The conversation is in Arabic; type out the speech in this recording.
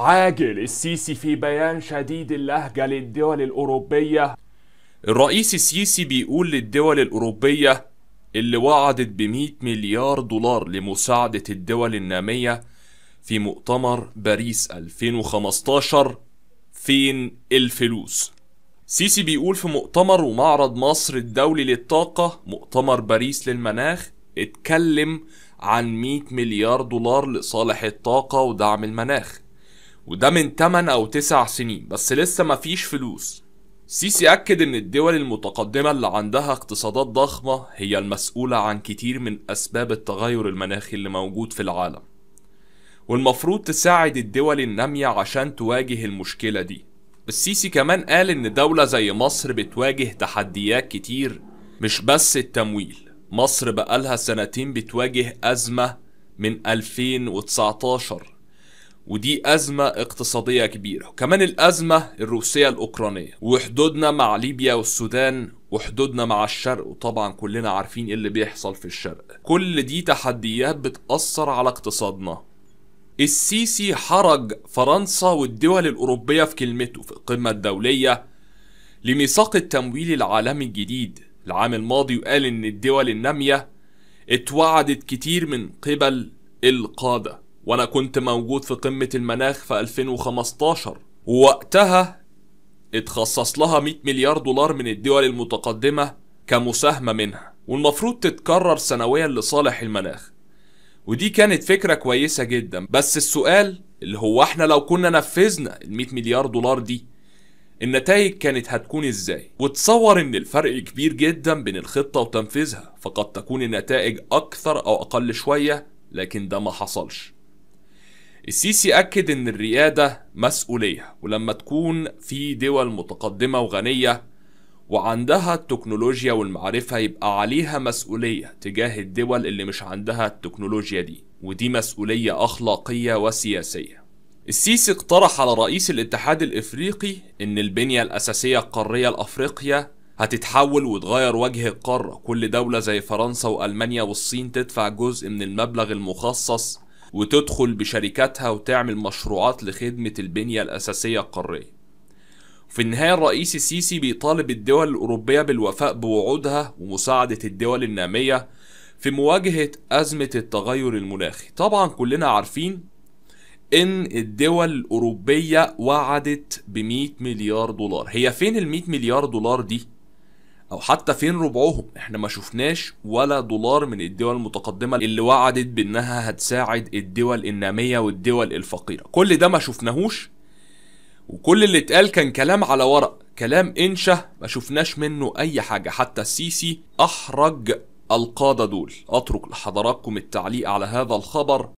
عاجل السيسي في بيان شديد اللهجة للدول الأوروبية الرئيس السيسي بيقول للدول الأوروبية اللي وعدت ب100 مليار دولار لمساعدة الدول النامية في مؤتمر باريس 2015 فين الفلوس؟ سيسي بيقول في مؤتمر ومعرض مصر الدولي للطاقة مؤتمر باريس للمناخ اتكلم عن 100 مليار دولار لصالح الطاقة ودعم المناخ وده من 8 أو 9 سنين بس لسه مفيش فلوس سيسي أكد إن الدول المتقدمة اللي عندها اقتصادات ضخمة هي المسؤولة عن كتير من أسباب التغير المناخي اللي موجود في العالم والمفروض تساعد الدول النامية عشان تواجه المشكلة دي السيسي كمان قال إن دولة زي مصر بتواجه تحديات كتير مش بس التمويل مصر بقالها سنتين بتواجه أزمة من 2019 ودي أزمة اقتصادية كبيرة وكمان الأزمة الروسية الأوكرانية وحدودنا مع ليبيا والسودان وحدودنا مع الشرق وطبعا كلنا عارفين ايه اللي بيحصل في الشرق كل دي تحديات بتأثر على اقتصادنا السيسي حرج فرنسا والدول الأوروبية في كلمته في القمة الدولية لميثاق التمويل العالمي الجديد العام الماضي وقال إن الدول النامية اتوعدت كتير من قبل القادة وانا كنت موجود في قمة المناخ في 2015 ووقتها اتخصص لها 100 مليار دولار من الدول المتقدمة كمساهمة منها والمفروض تتكرر سنويا لصالح المناخ ودي كانت فكرة كويسة جدا بس السؤال اللي هو احنا لو كنا نفذنا ال 100 مليار دولار دي النتائج كانت هتكون ازاي وتصور ان الفرق كبير جدا بين الخطة وتنفيذها فقد تكون النتائج اكثر او اقل شوية لكن ده ما حصلش السيسي أكد إن الريادة مسؤولية ولما تكون في دول متقدمة وغنية وعندها التكنولوجيا والمعرفة يبقى عليها مسؤولية تجاه الدول اللي مش عندها التكنولوجيا دي ودي مسؤولية أخلاقية وسياسية السيسي اقترح على رئيس الاتحاد الإفريقي إن البنية الأساسية القارية لأفريقيا هتتحول وتغير وجه القارة كل دولة زي فرنسا وألمانيا والصين تدفع جزء من المبلغ المخصص وتدخل بشركاتها وتعمل مشروعات لخدمة البنية الأساسية القارية في النهاية الرئيس السيسي بيطالب الدول الأوروبية بالوفاء بوعودها ومساعدة الدول النامية في مواجهة أزمة التغير المناخي طبعا كلنا عارفين إن الدول الأوروبية وعدت ب 100 مليار دولار هي فين ال 100 مليار دولار دي؟ او حتى فين ربعهم احنا ما شفناش ولا دولار من الدول المتقدمه اللي وعدت بانها هتساعد الدول الناميه والدول الفقيره كل ده ما شفناهوش وكل اللي اتقال كان كلام على ورق كلام انشا ما شفناش منه اي حاجه حتى السيسي احرج القاده دول اترك لحضراتكم التعليق على هذا الخبر